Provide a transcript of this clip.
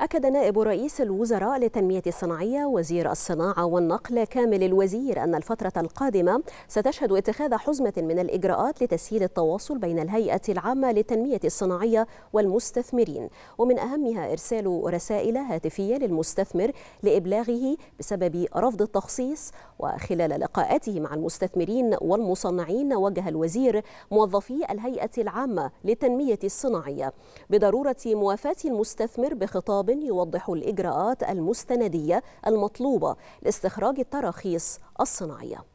أكد نائب رئيس الوزراء للتنمية الصناعية وزير الصناعة والنقل كامل الوزير أن الفترة القادمة ستشهد اتخاذ حزمة من الإجراءات لتسهيل التواصل بين الهيئة العامة للتنمية الصناعية والمستثمرين ومن أهمها إرسال رسائل هاتفية للمستثمر لإبلاغه بسبب رفض التخصيص وخلال لقاءاته مع المستثمرين والمصنعين وجه الوزير موظفي الهيئة العامة للتنمية الصناعية بضرورة موافاة المستثمر بخطاب خطاب يوضح الإجراءات المستندية المطلوبة لاستخراج التراخيص الصناعية